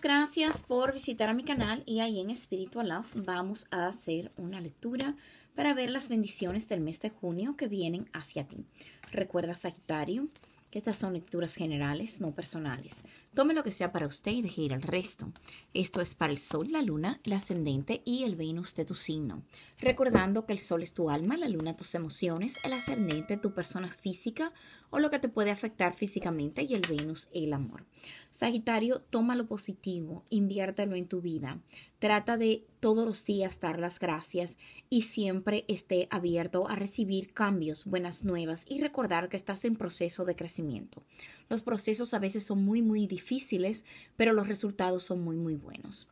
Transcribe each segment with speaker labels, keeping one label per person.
Speaker 1: gracias por visitar a mi canal y ahí en Spiritual Love vamos a hacer una lectura para ver las bendiciones del mes de junio que vienen hacia ti. Recuerda Sagitario que estas son lecturas generales, no personales. Tome lo que sea para usted y deje ir el resto. Esto es para el Sol, la Luna, el Ascendente y el Venus de tu signo. Recordando que el Sol es tu alma, la Luna tus emociones, el Ascendente tu persona física, o lo que te puede afectar físicamente y el Venus, el amor. Sagitario, toma lo positivo, inviértelo en tu vida, trata de todos los días dar las gracias y siempre esté abierto a recibir cambios, buenas nuevas y recordar que estás en proceso de crecimiento. Los procesos a veces son muy, muy difíciles, pero los resultados son muy, muy buenos.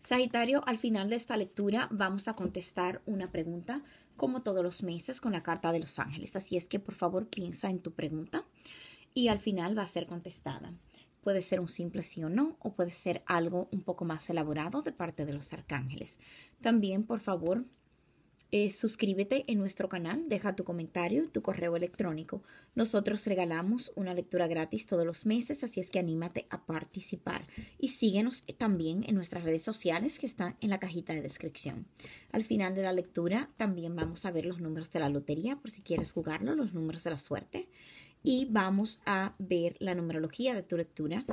Speaker 1: Sagitario, al final de esta lectura vamos a contestar una pregunta como todos los meses con la carta de los ángeles. Así es que por favor piensa en tu pregunta y al final va a ser contestada. Puede ser un simple sí o no o puede ser algo un poco más elaborado de parte de los arcángeles. También por favor eh, suscríbete en nuestro canal, deja tu comentario, tu correo electrónico. Nosotros regalamos una lectura gratis todos los meses, así es que anímate a participar. Y síguenos también en nuestras redes sociales que están en la cajita de descripción. Al final de la lectura también vamos a ver los números de la lotería, por si quieres jugarlo, los números de la suerte. Y vamos a ver la numerología de tu lectura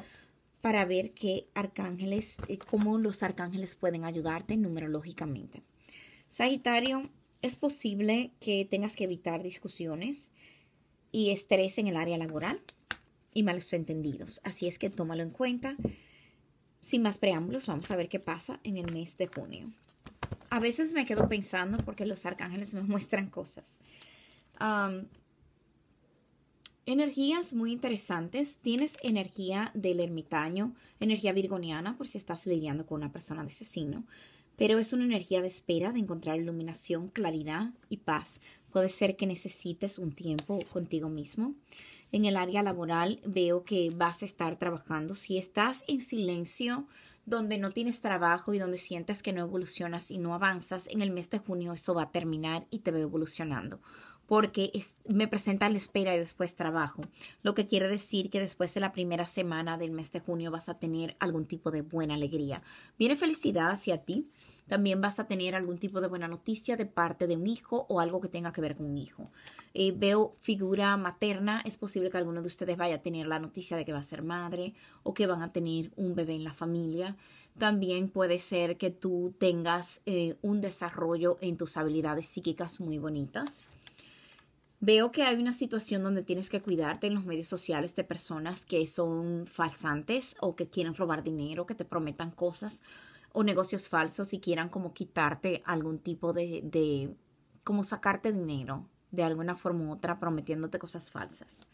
Speaker 1: para ver qué arcángeles, eh, cómo los arcángeles pueden ayudarte numerológicamente. Sagitario, es posible que tengas que evitar discusiones y estrés en el área laboral y malos entendidos. Así es que tómalo en cuenta. Sin más preámbulos, vamos a ver qué pasa en el mes de junio. A veces me quedo pensando porque los arcángeles me muestran cosas. energías muy interesantes. Tienes energía del ermitaño, energía virgoniana por si estás lidiando con una persona de ese signo pero es una energía de espera, de encontrar iluminación, claridad y paz. Puede ser que necesites un tiempo contigo mismo. En el área laboral veo que vas a estar trabajando. Si estás en silencio, donde no tienes trabajo y donde sientes que no evolucionas y no avanzas, en el mes de junio eso va a terminar y te veo evolucionando porque me presenta la espera y después trabajo. Lo que quiere decir que después de la primera semana del mes de junio vas a tener algún tipo de buena alegría. Viene felicidad hacia ti. También vas a tener algún tipo de buena noticia de parte de un hijo o algo que tenga que ver con un hijo. Eh, veo figura materna. Es posible que alguno de ustedes vaya a tener la noticia de que va a ser madre o que van a tener un bebé en la familia. También puede ser que tú tengas eh, un desarrollo en tus habilidades psíquicas muy bonitas. Veo que hay una situación donde tienes que cuidarte en los medios sociales de personas que son falsantes o que quieren robar dinero, que te prometan cosas o negocios falsos y quieran como quitarte algún tipo de, de como sacarte dinero de alguna forma u otra prometiéndote cosas falsas.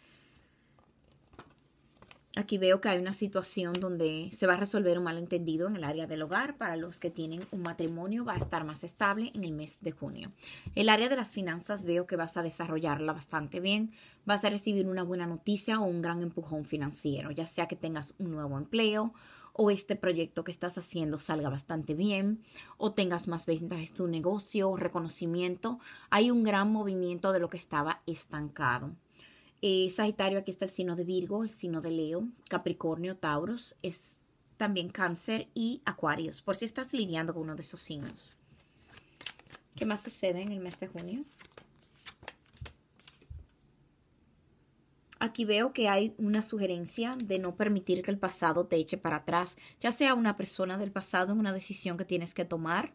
Speaker 1: Aquí veo que hay una situación donde se va a resolver un malentendido en el área del hogar. Para los que tienen un matrimonio va a estar más estable en el mes de junio. El área de las finanzas veo que vas a desarrollarla bastante bien. Vas a recibir una buena noticia o un gran empujón financiero, ya sea que tengas un nuevo empleo o este proyecto que estás haciendo salga bastante bien o tengas más ventas en tu negocio o reconocimiento. Hay un gran movimiento de lo que estaba estancado. Eh, Sagitario, aquí está el signo de Virgo, el signo de Leo, Capricornio, Tauros, es también Cáncer y Acuarios, por si estás lidiando con uno de esos signos. ¿Qué más sucede en el mes de junio? Aquí veo que hay una sugerencia de no permitir que el pasado te eche para atrás, ya sea una persona del pasado en una decisión que tienes que tomar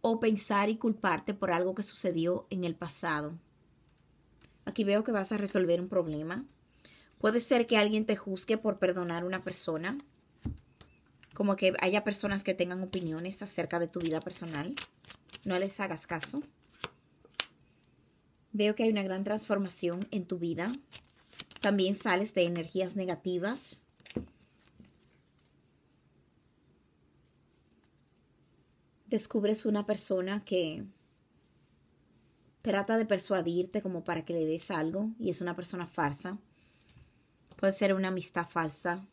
Speaker 1: o pensar y culparte por algo que sucedió en el pasado. Aquí veo que vas a resolver un problema. Puede ser que alguien te juzgue por perdonar a una persona. Como que haya personas que tengan opiniones acerca de tu vida personal. No les hagas caso. Veo que hay una gran transformación en tu vida. También sales de energías negativas. Descubres una persona que trata de persuadirte como para que le des algo y es una persona falsa. Puede ser una amistad falsa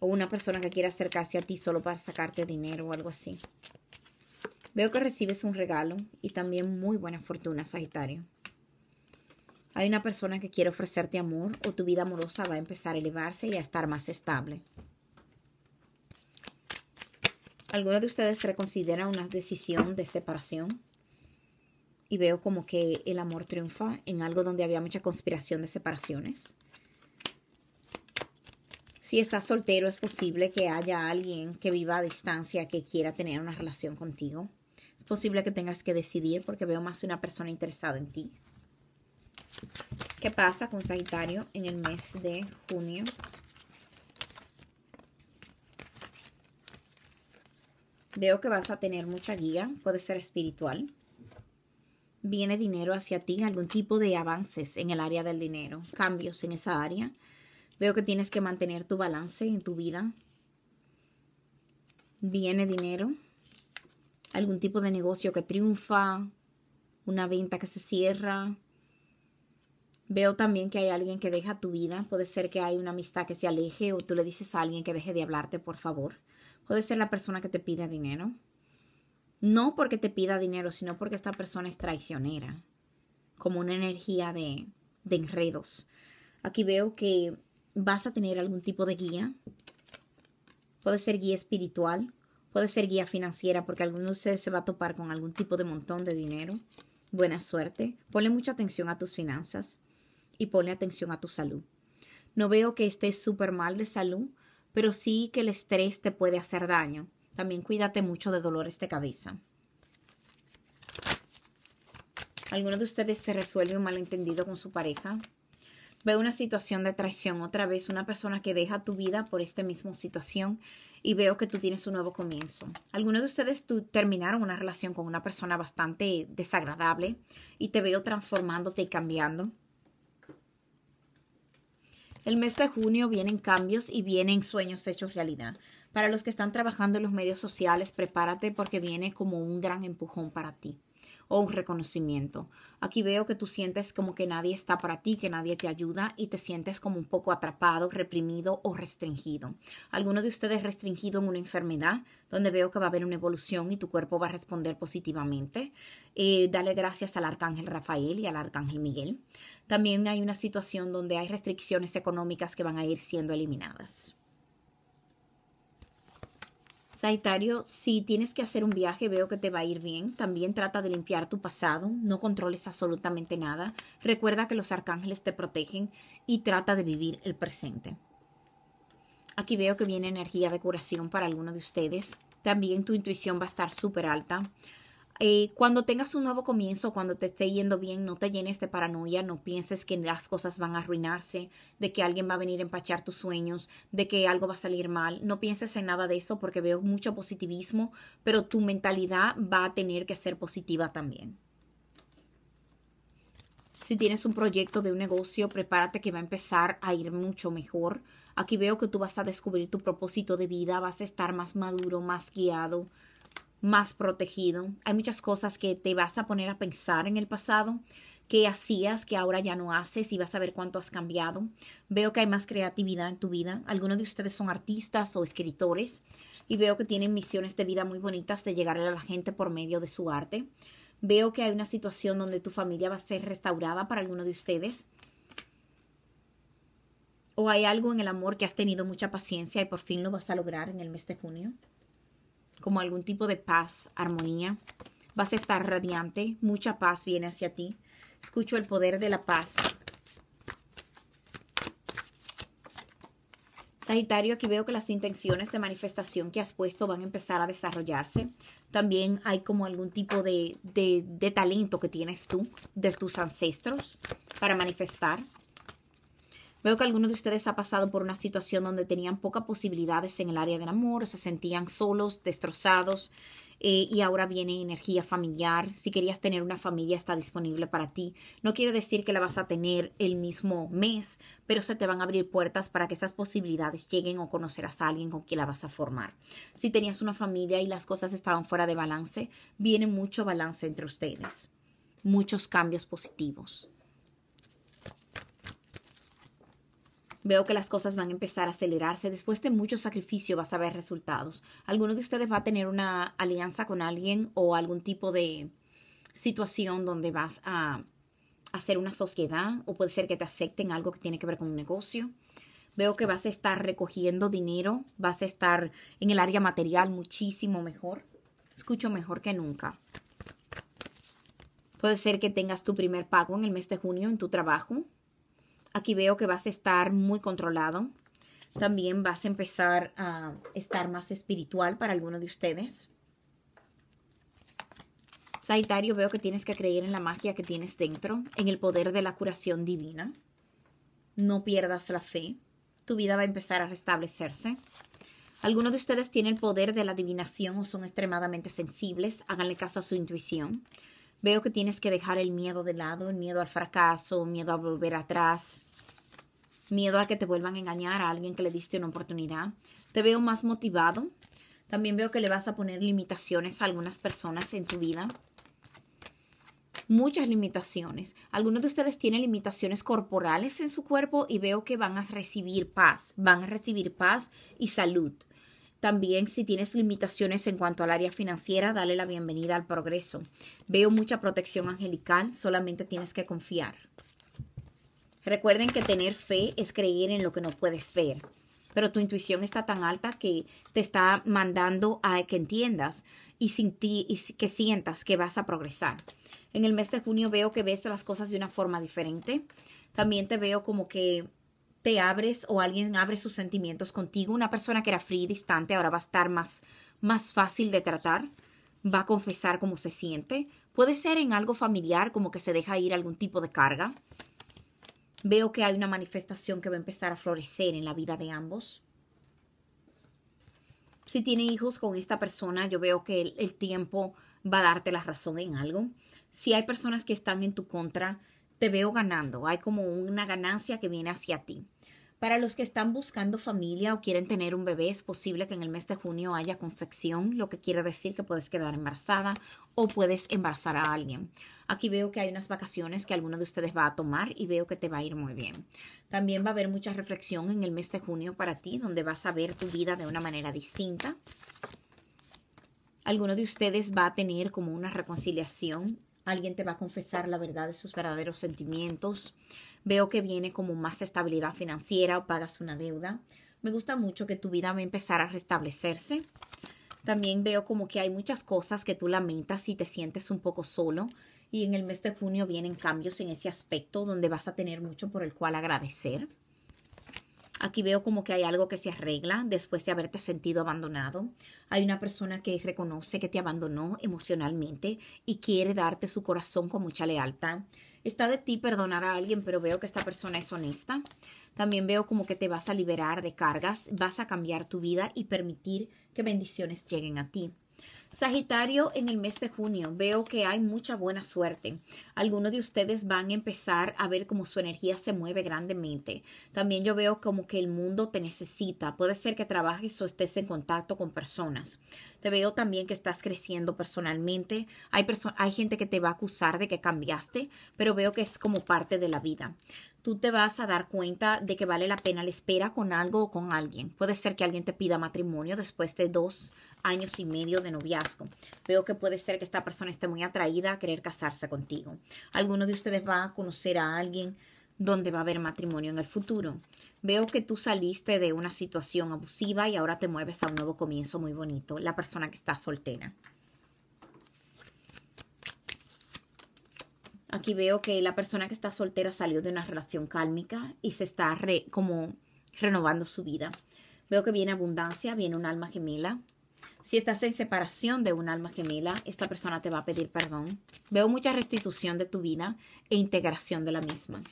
Speaker 1: o una persona que quiere acercarse a ti solo para sacarte dinero o algo así. Veo que recibes un regalo y también muy buena fortuna, Sagitario. Hay una persona que quiere ofrecerte amor o tu vida amorosa va a empezar a elevarse y a estar más estable. Algunos de ustedes reconsideran una decisión de separación y veo como que el amor triunfa en algo donde había mucha conspiración de separaciones. Si estás soltero, es posible que haya alguien que viva a distancia que quiera tener una relación contigo. Es posible que tengas que decidir porque veo más una persona interesada en ti. ¿Qué pasa con Sagitario en el mes de junio? Veo que vas a tener mucha guía, puede ser espiritual viene dinero hacia ti, algún tipo de avances en el área del dinero, cambios en esa área. Veo que tienes que mantener tu balance en tu vida. Viene dinero, algún tipo de negocio que triunfa, una venta que se cierra. Veo también que hay alguien que deja tu vida. Puede ser que hay una amistad que se aleje o tú le dices a alguien que deje de hablarte, por favor. Puede ser la persona que te pide dinero no porque te pida dinero, sino porque esta persona es traicionera, como una energía de, de enredos. Aquí veo que vas a tener algún tipo de guía. Puede ser guía espiritual, puede ser guía financiera, porque alguno de ustedes se va a topar con algún tipo de montón de dinero. Buena suerte. Pone mucha atención a tus finanzas y pone atención a tu salud. No veo que estés súper mal de salud, pero sí que el estrés te puede hacer daño. También cuídate mucho de dolores de cabeza. ¿Alguno de ustedes se resuelve un malentendido con su pareja? Veo una situación de traición, otra vez una persona que deja tu vida por esta misma situación y veo que tú tienes un nuevo comienzo. Algunos de ustedes terminaron una relación con una persona bastante desagradable y te veo transformándote y cambiando. El mes de junio vienen cambios y vienen sueños hechos realidad. Para los que están trabajando en los medios sociales, prepárate porque viene como un gran empujón para ti o un reconocimiento. Aquí veo que tú sientes como que nadie está para ti, que nadie te ayuda y te sientes como un poco atrapado, reprimido o restringido. Alguno de ustedes restringido en una enfermedad, donde veo que va a haber una evolución y tu cuerpo va a responder positivamente. Eh, dale gracias al arcángel Rafael y al arcángel Miguel. También hay una situación donde hay restricciones económicas que van a ir siendo eliminadas. Sagitario, si tienes que hacer un viaje, veo que te va a ir bien. También trata de limpiar tu pasado, no controles absolutamente nada. Recuerda que los arcángeles te protegen y trata de vivir el presente. Aquí veo que viene energía de curación para alguno de ustedes. También tu intuición va a estar súper alta. Eh, cuando tengas un nuevo comienzo, cuando te esté yendo bien, no te llenes de paranoia, no pienses que las cosas van a arruinarse, de que alguien va a venir a empachar tus sueños, de que algo va a salir mal. No pienses en nada de eso porque veo mucho positivismo, pero tu mentalidad va a tener que ser positiva también. Si tienes un proyecto de un negocio, prepárate que va a empezar a ir mucho mejor. Aquí veo que tú vas a descubrir tu propósito de vida, vas a estar más maduro, más guiado más protegido. Hay muchas cosas que te vas a poner a pensar en el pasado, que hacías, que ahora ya no haces y vas a ver cuánto has cambiado. Veo que hay más creatividad en tu vida. Algunos de ustedes son artistas o escritores y veo que tienen misiones de vida muy bonitas de llegarle a la gente por medio de su arte. Veo que hay una situación donde tu familia va a ser restaurada para alguno de ustedes. O hay algo en el amor que has tenido mucha paciencia y por fin lo vas a lograr en el mes de junio como algún tipo de paz, armonía. Vas a estar radiante, mucha paz viene hacia ti. Escucho el poder de la paz. Sagitario, aquí veo que las intenciones de manifestación que has puesto van a empezar a desarrollarse. También hay como algún tipo de, talento que tienes tú, de tus ancestros, para manifestar. Veo que alguno de ustedes ha pasado por una situación donde tenían pocas posibilidades en el área del amor, se sentían solos, destrozados, eh, y ahora viene energía familiar. Si querías tener una familia, está disponible para ti. No quiere decir que la vas a tener el mismo mes, pero se te van a abrir puertas para que esas posibilidades lleguen o conocerás a alguien con quien la vas a formar. Si tenías una familia y las cosas estaban fuera de balance, viene mucho balance entre ustedes. Muchos cambios positivos. Veo que las cosas van a empezar a acelerarse. Después de mucho sacrificio vas a ver resultados. Alguno de ustedes va a tener una alianza con alguien o algún tipo de situación donde vas a hacer una sociedad o puede ser que te acepten algo que tiene que ver con un negocio. Veo que vas a estar recogiendo dinero, vas a estar en el área material muchísimo mejor. Escucho mejor que nunca. Puede ser que tengas tu primer pago en el mes de junio en tu trabajo Aquí veo que vas a estar muy controlado. También vas a empezar a estar más espiritual para alguno de ustedes. Sagitario, veo que tienes que creer en la magia que tienes dentro, en el poder de la curación divina. No pierdas la fe. Tu vida va a empezar a restablecerse. Algunos de ustedes tienen el poder de la adivinación o son extremadamente sensibles. Háganle caso a su intuición. Veo que tienes que dejar el miedo de lado, el miedo al fracaso, el miedo a volver atrás miedo a que te vuelvan a engañar a alguien que le diste una oportunidad. Te veo más motivado. También veo que le vas a poner limitaciones a algunas personas en tu vida. Muchas limitaciones. Algunos de ustedes tienen limitaciones corporales en su cuerpo y veo que van a recibir paz. Van a recibir paz y salud. También si tienes limitaciones en cuanto al área financiera, dale la bienvenida al progreso. Veo mucha protección angelical, solamente tienes que confiar. Recuerden que tener fe es creer en lo que no puedes ver, pero tu intuición está tan alta que te está mandando a que entiendas y, que sientas que vas a progresar. En el mes de junio veo que ves las cosas de una forma diferente. También te veo como que te abres o alguien abre sus sentimientos contigo. Una persona que era fría y distante ahora va a estar más, más fácil de tratar. Va a confesar cómo se siente. Puede ser en algo familiar, como que se deja ir algún tipo de carga. Veo que hay una manifestación que va a empezar a florecer en la vida de ambos. Si tiene hijos con esta persona, yo veo que el, el tiempo va a darte la razón en algo. Si hay personas que están en tu contra, te veo ganando. Hay como una ganancia que viene hacia ti. Para los que están buscando familia o quieren tener un bebé, es posible que en el mes de junio haya concepción, lo que quiere decir que puedes quedar embarazada o puedes embarazar a alguien. Aquí veo que hay unas vacaciones que alguno de ustedes va a tomar y veo que te va a ir muy bien. También va a haber mucha reflexión en el mes de junio para ti, donde vas a ver tu vida de una manera distinta. Alguno de ustedes va a tener como una reconciliación alguien te va a confesar la verdad de sus verdaderos sentimientos. Veo que viene como más estabilidad financiera o pagas una deuda. Me gusta mucho que tu vida va a empezar a restablecerse. También veo como que hay muchas cosas que tú lamentas y te sientes un poco solo. Y en el mes de junio vienen cambios en ese aspecto donde vas a tener mucho por el cual agradecer. Aquí veo como que hay algo que se arregla después de haberte sentido abandonado. Hay una persona que reconoce que te abandonó emocionalmente y quiere darte su corazón con mucha lealtad. Está de ti perdonar a alguien, pero veo que esta persona es honesta. También veo como que te vas a liberar de cargas, vas a cambiar tu vida y permitir que bendiciones lleguen a ti. Sagitario, en el mes de junio veo que hay mucha buena suerte. Algunos de ustedes van a empezar a ver cómo su energía se mueve grandemente. También yo veo como que el mundo te necesita. Puede ser que trabajes o estés en contacto con personas. Te veo también que estás creciendo personalmente. Hay, hay gente que te va a acusar de que cambiaste, pero veo que es como parte de la vida tú te vas a dar cuenta de que vale la pena la espera con algo o con alguien. Puede ser que alguien te pida matrimonio después de dos años y medio de noviazgo. Veo que puede ser que esta persona esté muy atraída a querer casarse contigo. Alguno de ustedes va a conocer a alguien donde va a haber matrimonio en el futuro. Veo que tú saliste de una situación abusiva y ahora te mueves a un nuevo comienzo muy bonito, la persona que está soltera. Aquí veo que la persona que está soltera salió de una relación cálmica y se está como renovando su vida. Veo que viene abundancia, viene un alma gemela. Si estás en separación de un alma gemela, esta persona te va a pedir perdón. Veo mucha restitución de tu vida e integración de la misma.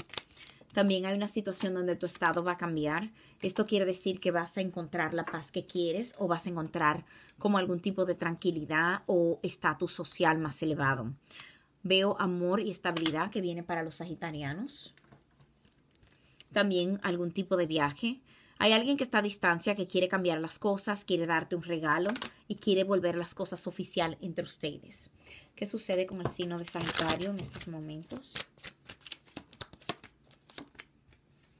Speaker 1: También hay una situación donde tu estado va a cambiar. Esto quiere decir que vas a encontrar la paz que quieres o vas a encontrar como algún tipo de tranquilidad o estatus social más elevado. Veo amor y estabilidad que viene para los sagitarianos. También algún tipo de viaje. Hay alguien que está a distancia, que quiere cambiar las cosas, quiere darte un regalo y quiere volver las cosas oficial entre ustedes. ¿Qué sucede con el signo de Sagitario en estos momentos?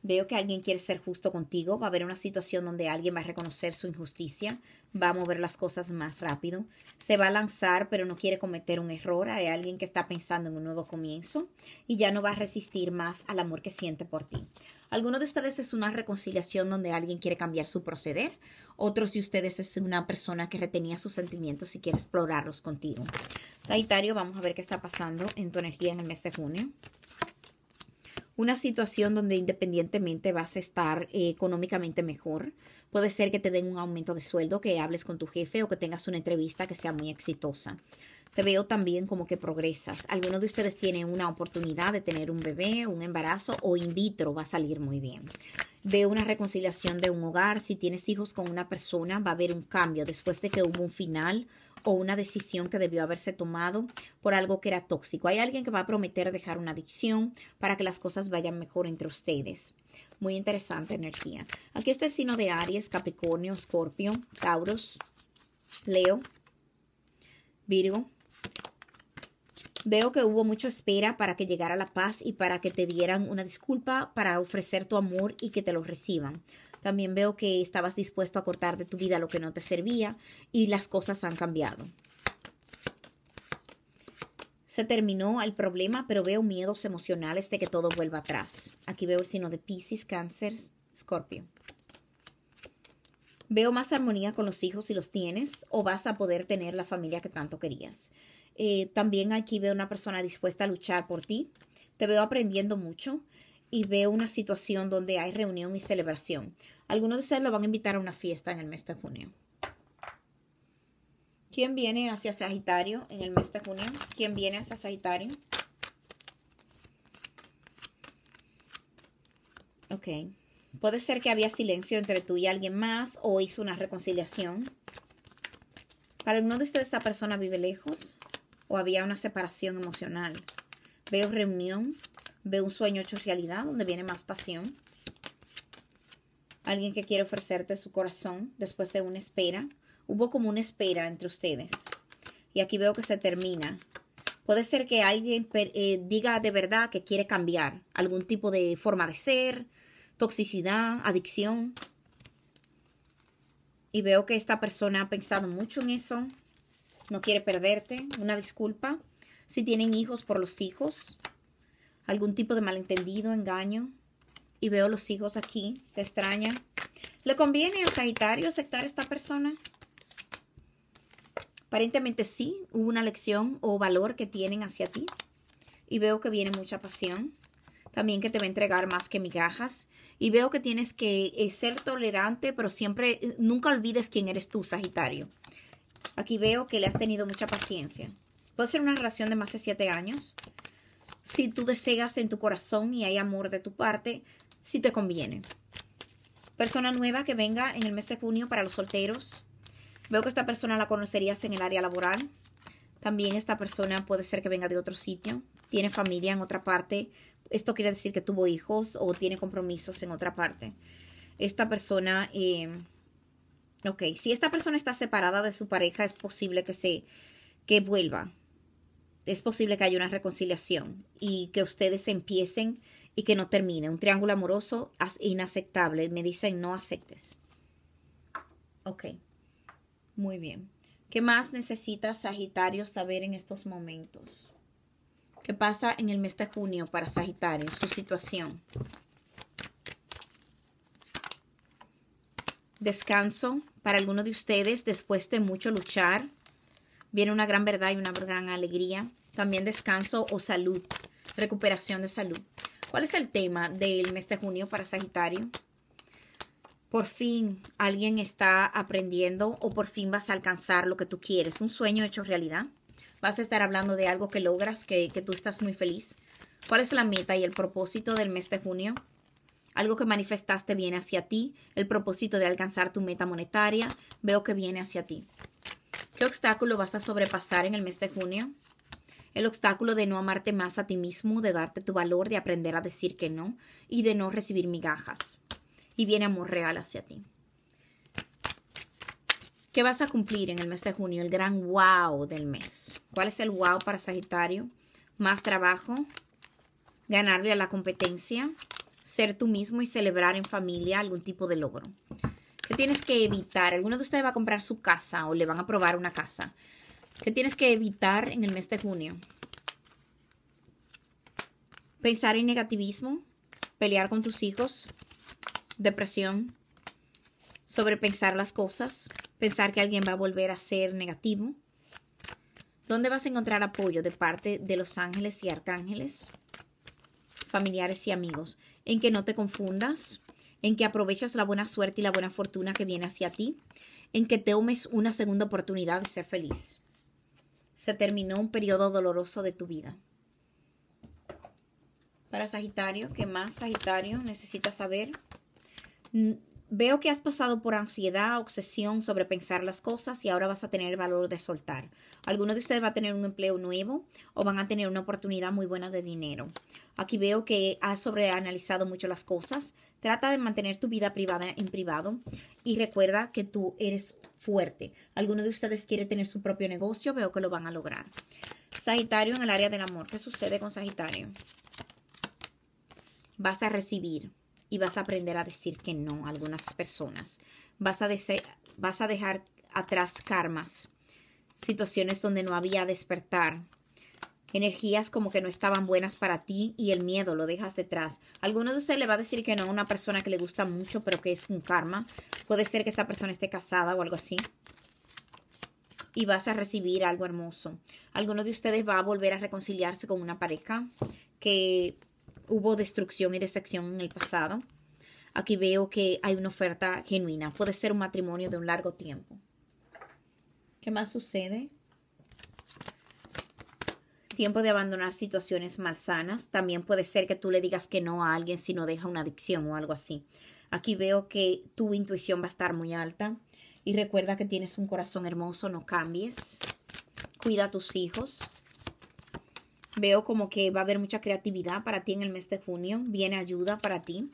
Speaker 1: Veo que alguien quiere ser justo contigo. Va a haber una situación donde alguien va a reconocer su injusticia. Va a mover las cosas más rápido. Se va a lanzar, pero no quiere cometer un error. Hay alguien que está pensando en un nuevo comienzo y ya no va a resistir más al amor que siente por ti. Alguno de ustedes es una reconciliación donde alguien quiere cambiar su proceder. Otros de ustedes es una persona que retenía sus sentimientos y quiere explorarlos contigo. Sagitario, vamos a ver qué está pasando en tu energía en el mes de junio una situación donde independientemente vas a estar eh, económicamente mejor. Puede ser que te den un aumento de sueldo, que hables con tu jefe o que tengas una entrevista que sea muy exitosa. Te veo también como que progresas. ¿Alguno de ustedes tiene una oportunidad de tener un bebé, un embarazo o in vitro, va a salir muy bien. Veo una reconciliación de un hogar. Si tienes hijos con una persona, va a haber un cambio después de que hubo un final o una decisión que debió haberse tomado por algo que era tóxico. Hay alguien que va a prometer dejar una adicción para que las cosas vayan mejor entre ustedes. Muy interesante energía. Aquí está el signo de Aries, Capricornio, Escorpio, Tauros, Leo, Virgo, Veo que hubo mucha espera para que llegara la paz y para que te dieran una disculpa, para ofrecer tu amor y que te lo reciban. También veo que estabas dispuesto a cortar de tu vida lo que no te servía y las cosas han cambiado. Se terminó el problema, pero veo miedos emocionales de que todo vuelva atrás. Aquí veo el signo de Pisces, Cáncer, Escorpio. Veo más armonía con los hijos si los tienes o vas a poder tener la familia que tanto querías. Eh, también aquí veo una persona dispuesta a luchar por ti. Te veo aprendiendo mucho y veo una situación donde hay reunión y celebración. Algunos de ustedes lo van a invitar a una fiesta en el mes de junio. ¿Quién viene hacia Sagitario en el mes de junio? ¿Quién viene hacia Sagitario? Ok. Puede ser que había silencio entre tú y alguien más o hizo una reconciliación. Para alguno de ustedes esta persona vive lejos o había una separación emocional. Veo reunión, veo un sueño hecho realidad donde viene más pasión. Alguien que quiere ofrecerte su corazón después de una espera. Hubo como una espera entre ustedes. Y aquí veo que se termina. Puede ser que alguien eh, diga de verdad que quiere cambiar algún tipo de forma de ser, toxicidad, adicción. Y veo que esta persona ha pensado mucho en eso, no quiere perderte, una disculpa. Si tienen hijos, por los hijos, algún tipo de malentendido, engaño. Y veo los hijos aquí, te extraña. ¿Le conviene a Sagitario aceptar esta persona? Aparentemente sí, hubo una lección o valor que tienen hacia ti. Y veo que viene mucha pasión. También que te va a entregar más que migajas. Y veo que tienes que eh, ser tolerante, pero siempre, eh, nunca olvides quién eres tú, Sagitario. Aquí veo que le has tenido mucha paciencia. Puede ser una relación de más de siete años. Si tú deseas en tu corazón y hay amor de tu parte, si te conviene. Persona nueva que venga en el mes de junio para los solteros. Veo que esta persona la conocerías en el área laboral. También esta persona puede ser que venga de otro sitio. Tiene familia en otra parte. Esto quiere decir que tuvo hijos o tiene compromisos en otra parte. Esta persona... Eh, Ok, si esta persona está separada de su pareja, es posible que se que vuelva. Es posible que haya una reconciliación y que ustedes empiecen y que no termine. Un triángulo amoroso inaceptable. Me dicen no aceptes. Ok, muy bien. ¿Qué más necesita Sagitario saber en estos momentos? ¿Qué pasa en el mes de junio para Sagitario? Su situación. descanso para alguno de ustedes después de mucho luchar. Viene una gran verdad y una gran alegría. También descanso o salud, recuperación de salud. ¿Cuál es el tema del mes de junio para Sagitario? Por fin alguien está aprendiendo o por fin vas a alcanzar lo que tú quieres, un sueño hecho realidad. Vas a estar hablando de algo que logras, que, que tú estás muy feliz. ¿Cuál es la meta y el propósito del mes de junio? algo que manifestaste viene hacia ti, el propósito de alcanzar tu meta monetaria, veo que viene hacia ti. ¿Qué obstáculo vas a sobrepasar en el mes de junio? El obstáculo de no amarte más a ti mismo, de darte tu valor, de aprender a decir que no y de no recibir migajas. Y viene amor real hacia ti. ¿Qué vas a cumplir en el mes de junio? El gran wow del mes. ¿Cuál es el wow para Sagitario? Más trabajo, ganarle a la competencia, ser tú mismo y celebrar en familia algún tipo de logro. ¿Qué tienes que evitar? ¿Alguno de ustedes va a comprar su casa o le van a probar una casa? ¿Qué tienes que evitar en el mes de junio? Pensar en negativismo, pelear con tus hijos, depresión, sobrepensar las cosas, pensar que alguien va a volver a ser negativo. ¿Dónde vas a encontrar apoyo de parte de los ángeles y arcángeles? familiares y amigos, en que no te confundas, en que aprovechas la buena suerte y la buena fortuna que viene hacia ti, en que te tomes una segunda oportunidad de ser feliz. Se terminó un periodo doloroso de tu vida. Para Sagitario, ¿qué más Sagitario necesita saber? Veo que has pasado por ansiedad, obsesión sobre pensar las cosas y ahora vas a tener el valor de soltar. Algunos de ustedes va a tener un empleo nuevo o van a tener una oportunidad muy buena de dinero. Aquí veo que has sobreanalizado mucho las cosas. Trata de mantener tu vida privada en privado y recuerda que tú eres fuerte. Alguno de ustedes quiere tener su propio negocio, veo que lo van a lograr. Sagitario en el área del amor. ¿Qué sucede con Sagitario? Vas a recibir y vas a aprender a decir que no a algunas personas. Vas a, vas a dejar atrás karmas, situaciones donde no había despertar, energías como que no estaban buenas para ti y el miedo lo dejas detrás. Alguno de ustedes le va a decir que no a una persona que le gusta mucho, pero que es un karma. Puede ser que esta persona esté casada o algo así. Y vas a recibir algo hermoso. Alguno de ustedes va a volver a reconciliarse con una pareja que hubo destrucción y decepción en el pasado, aquí veo que hay una oferta genuina. Puede ser un matrimonio de un largo tiempo. ¿Qué más sucede? Tiempo de abandonar situaciones malsanas. También puede ser que tú le digas que no a alguien si no deja una adicción o algo así. Aquí veo que tu intuición va a estar muy alta. Y recuerda que tienes un corazón hermoso, no cambies. Cuida a tus hijos. Veo como que va a haber mucha creatividad para ti en el mes de junio. Viene ayuda para ti.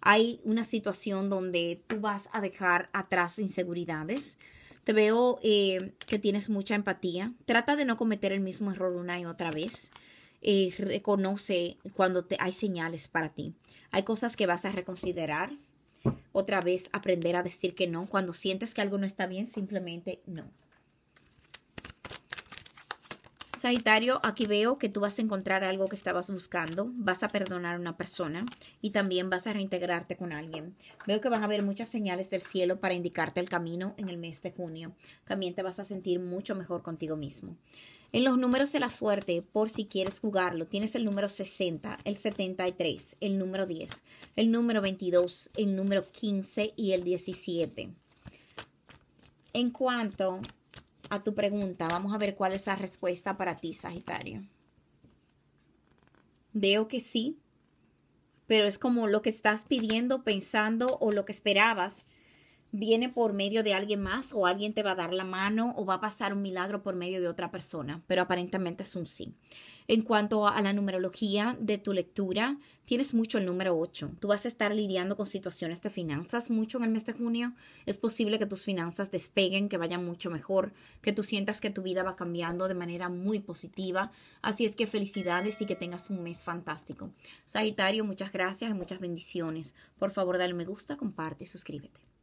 Speaker 1: Hay una situación donde tú vas a dejar atrás inseguridades. Te veo eh, que tienes mucha empatía. Trata de no cometer el mismo error una y otra vez. Eh, reconoce cuando te, hay señales para ti. Hay cosas que vas a reconsiderar. Otra vez aprender a decir que no. Cuando sientes que algo no está bien, simplemente no. Sagitario, aquí veo que tú vas a encontrar algo que estabas buscando, vas a perdonar a una persona y también vas a reintegrarte con alguien. Veo que van a haber muchas señales del cielo para indicarte el camino en el mes de junio. También te vas a sentir mucho mejor contigo mismo. En los números de la suerte, por si quieres jugarlo, tienes el número 60, el 73, el número 10, el número 22, el número 15 y el 17. En cuanto a tu pregunta. Vamos a ver cuál es la respuesta para ti, Sagitario. Veo que sí, pero es como lo que estás pidiendo, pensando o lo que esperabas viene por medio de alguien más o alguien te va a dar la mano o va a pasar un milagro por medio de otra persona, pero aparentemente es un sí. En cuanto a la numerología de tu lectura, tienes mucho el número 8. Tú vas a estar lidiando con situaciones de finanzas mucho en el mes de junio. Es posible que tus finanzas despeguen, que vayan mucho mejor, que tú sientas que tu vida va cambiando de manera muy positiva. Así es que felicidades y que tengas un mes fantástico. Sagitario, muchas gracias y muchas bendiciones. Por favor, dale me gusta, comparte y suscríbete.